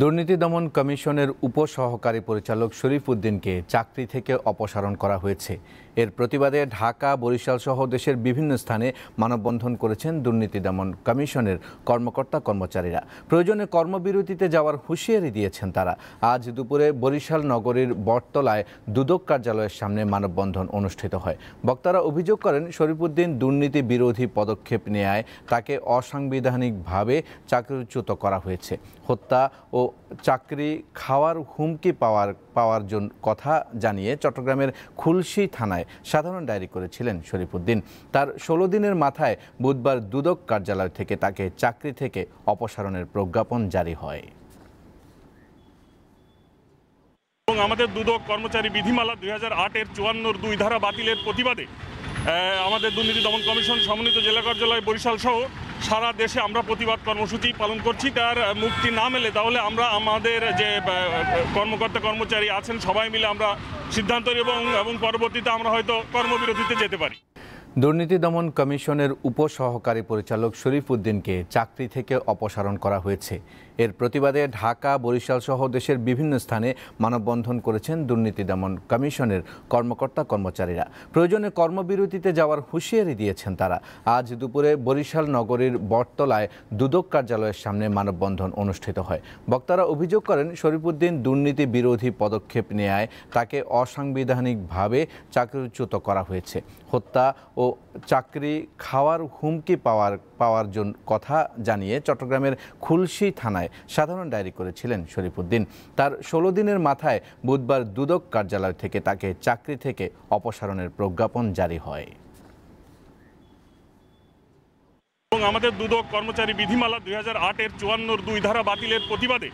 দুর্নীতি দমন কমিশনের উপসহকারী পরিচালক শরীফ উদ্দিনকে চাকরি থেকে অপসারণ করা হয়েছে এর প্রতিবাদে ঢাকা বরিশাল সহ দেশের বিভিন্ন স্থানে মানববন্ধন করেছেন দুর্নীতি দমন কমিশনের কর্মকর্তা কর্মচারীরা প্রয়োজনে কর্মবিরতিতে যাওয়ার হুঁশিয়ারি দিয়েছেন তারা আজ দুপুরে বরিশাল নগরীর বটতলায় দুদক কার্যালয়ের সামনে মানববন্ধন অনুষ্ঠিত হয় বক্তারা অভিযোগ করেন শরীফ উদ্দিন দুর্নীতি বিরোধী পদক্ষেপ নেয় তাকে অসাংবিধানিকভাবে চাকরিচ্যুত করা হয়েছে হত্যা ও চাকরি খাওয়ার হুমকি পাওয়ার পাওয়ার জন্য কথা জানিয়ে চট্টগ্রামের খুলশি থানায় সাধারণ ডায়েরি করেছিলেন শরীফুদ্দিন তার ষোলো দিনের মাথায় বুধবার দুদক কার্যালয় থেকে তাকে চাকরি থেকে অপসারণের প্রজ্ঞাপন জারি হয় এবং আমাদের দুদক কর্মচারী বিধিমালা দুই হাজার আটের চুয়ান্নর দুই ধারা বাতিলের প্রতিবাদে আমাদের দুর্নীতি দমন কমিশন সমন্বিত জেলা কার্যালয় বরিশাল সহ সারা দেশে আমরা প্রতিবাদ কর্মসূচি পালন করছি তার মুক্তি না মেলে তাহলে আমরা আমাদের যে কর্মকর্তা কর্মচারী আছেন সবাই মিলে আমরা সিদ্ধান্ত এবং এবং পরবর্তীতে আমরা হয়তো কর্মবিরতিতে যেতে পারি দুর্নীতি দমন কমিশনের উপসহকারী পরিচালক শরীফ উদ্দিনকে চাকরি থেকে অপসারণ করা হয়েছে এর প্রতিবাদে ঢাকা বরিশাল সহ দেশের বিভিন্ন স্থানে মানববন্ধন করেছেন দুর্নীতি দমন কমিশনের কর্মকর্তা কর্মচারীরা প্রয়োজনে কর্মবিরতিতে যাওয়ার হুঁশিয়ারি দিয়েছেন তারা আজ দুপুরে বরিশাল নগরীর বটতলায় দুদক কার্যালয়ের সামনে মানববন্ধন অনুষ্ঠিত হয় বক্তারা অভিযোগ করেন শরীফুদ্দিন দুর্নীতি বিরোধী পদক্ষেপ নেয় তাকে অসাংবিধানিকভাবে চাকরিচ্যুত করা হয়েছে হত্যা ও চাকরি খাওয়ার হুমকি পাওয়ার পাওয়ার জন্য কথা জানিয়ে চট্টগ্রামের খুলশি থানায় থানায় সাধারণ ডায়েরি করেছিলেন শরীফুদ্দিন তার ষোলো দিনের মাথায় বুধবার দুদক কার্যালয় থেকে তাকে চাকরি থেকে অপসারণের প্রজ্ঞাপন জারি হয় এবং আমাদের দুদক কর্মচারী বিধিমালা দুই হাজার আটের চুয়ান্নর দুই ধারা বাতিলের প্রতিবাদে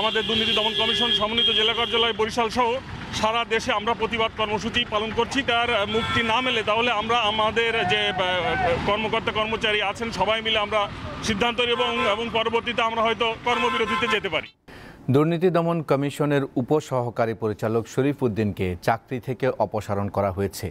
আমাদের দুর্নীতি দমন কমিশন সমন্বিত জেলা কার্যালয় বরিশাল সহ সারা দেশে আমরা প্রতিবাদ কর্মসূচি পালন করছি তার মুক্তি না মেলে তাহলে আমরা আমাদের যে কর্মকর্তা কর্মচারী আছেন সবাই মিলে আমরা সিদ্ধান্ত এবং এবং পরবর্তীতে আমরা হয়তো কর্মবিরতিতে যেতে পারি দুর্নীতি দমন কমিশনের উপসহকারী পরিচালক শরীফ উদ্দিনকে চাকরি থেকে অপসারণ করা হয়েছে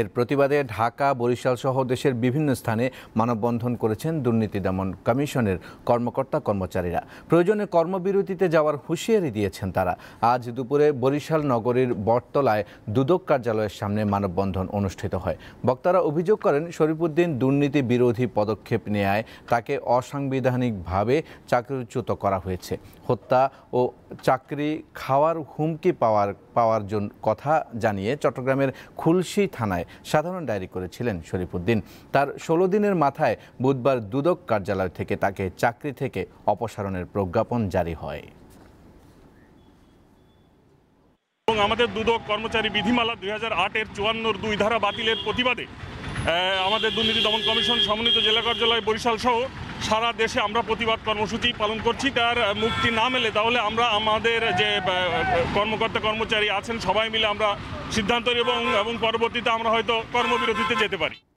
এর প্রতিবাদে ঢাকা বরিশাল সহ দেশের বিভিন্ন স্থানে মানববন্ধন করেছেন দুর্নীতি দমন কমিশনের কর্মকর্তা কর্মচারীরা প্রয়োজনে কর্মবিরতিতে যাওয়ার হুঁশিয়ারি দিয়েছেন তারা আজ দুপুরে বরিশাল নগরীর বটতলায় দুদক কার্যালয়ের সামনে মানববন্ধন অনুষ্ঠিত হয় বক্তারা অভিযোগ করেন শরীফ উদ্দিন দুর্নীতি বিরোধী পদক্ষেপ নেয় তাকে অসাংবিধানিকভাবে চাকরিচ্যুত করা হয়েছে হত্যা ও ও চাকরি খাওয়ার হুমকি পাওয়ার পাওয়ার জন্য কথা জানিয়ে চট্টগ্রামের খুলশি থানায় সাধারণ ডায়েরি করেছিলেন শরীফুদ্দিন তার ষোলো দিনের মাথায় বুধবার দুদক কার্যালয় থেকে তাকে চাকরি থেকে অপসারণের প্রজ্ঞাপন জারি হয় এবং আমাদের দুদক কর্মচারী বিধিমালা দুই হাজার আটের চুয়ান্নর দুই ধারা বাতিলের প্রতিবাদে আমাদের দুর্নীতি দমন কমিশন সমন্বিত জেলা কার্যালয় বরিশাল সহ সারা দেশে আমরা প্রতিবাদ কর্মসূচি পালন করছি তার মুক্তি না মেলে তাহলে আমরা আমাদের যে কর্মকর্তা কর্মচারী আছেন সবাই মিলে আমরা সিদ্ধান্ত এবং এবং পরবর্তীতে আমরা হয়তো কর্মবিরতিতে যেতে পারি